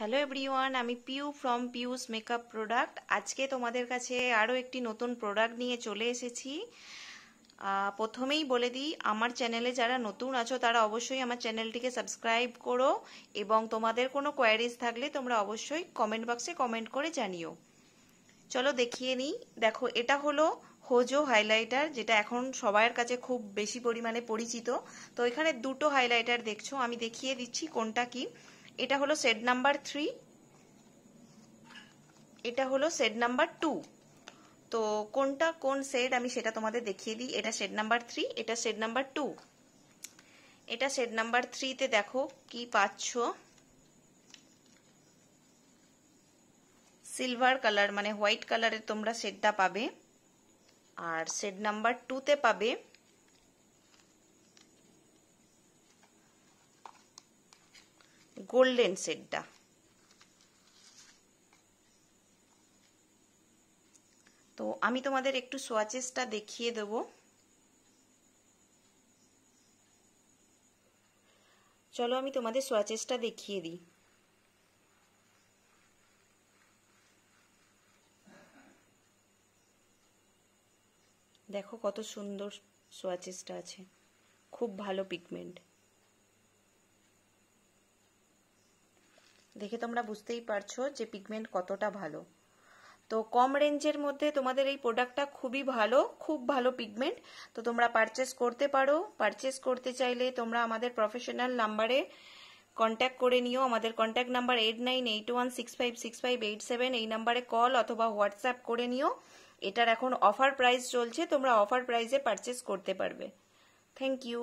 hello everyone আমি Piu from Piu's makeup product আজকে তোমাদের কাছে আরও একটি নতুন প্রোডাক্ট নিয়ে চলে এসেছি প্রথমেই বলে দিই আমার চ্যানেলে যারা নতুন আছো তারা অবশ্যই আমার চ্যানেলটিকে সাবস্ক্রাইব করো এবং তোমাদের কোনো কোয়ারিজ থাকলে তোমরা অবশ্যই কমেন্ট বক্সে কমেন্ট করে জানিও চলো দেখিয়ে নিই দেখো এটা হলো হোজো হাইলাইটার যেটা এখন সবাইয়ের কাছে খুব বেশি পরিমাণে পরিচিত তো এখানে দুটো হাইলাইটার দেখছো আমি দেখিয়ে দিচ্ছি কোনটা কি এটা হলো সেট নাম্বার থ্রি এটা হলো সেট নাম্বার টু তো কোনটা কোন সেট আমি সেটা তোমাদের দেখিয়ে দিই এটা সেট নাম্বার থ্রি এটা সেট নাম্বার টু এটা সেট নাম্বার থ্রিতে দেখো কি পাচ্ছ সিলভার কালার মানে হোয়াইট কালারের তোমরা সেটটা পাবে আর সেট নাম্বার টুতে পাবে গোল্ডেন সেটটা তো আমি তোমাদের একটু সোয়াচেসটা দেখিয়ে দেব চলো আমি তোমাদের সোয়াচেসটা দেখিয়ে দিই দেখো কত সুন্দর সোয়াচেসটা আছে খুব ভালো পিগমেন্ট দেখে তোমরা বুঝতেই পারছো যে পিগমেন্ট কতটা ভালো তো কম রেঞ্জের মধ্যে তোমাদের এই প্রোডাক্টটা খুবই ভালো খুব ভালো পিগমেন্ট তো তোমরা পারচেস করতে পারো পারচেস করতে চাইলে তোমরা আমাদের প্রফেশনাল নাম্বারে কন্ট্যাক্ট করে নিও আমাদের contact number eight nine eight one six five six five eight seven এই নাম্বারে কল অথবা হোয়াটসঅ্যাপ করে নিও এটার এখন অফার প্রাইস চলছে তোমরা অফার প্রাইসে পারচেস করতে পারবে থ্যাংক ইউ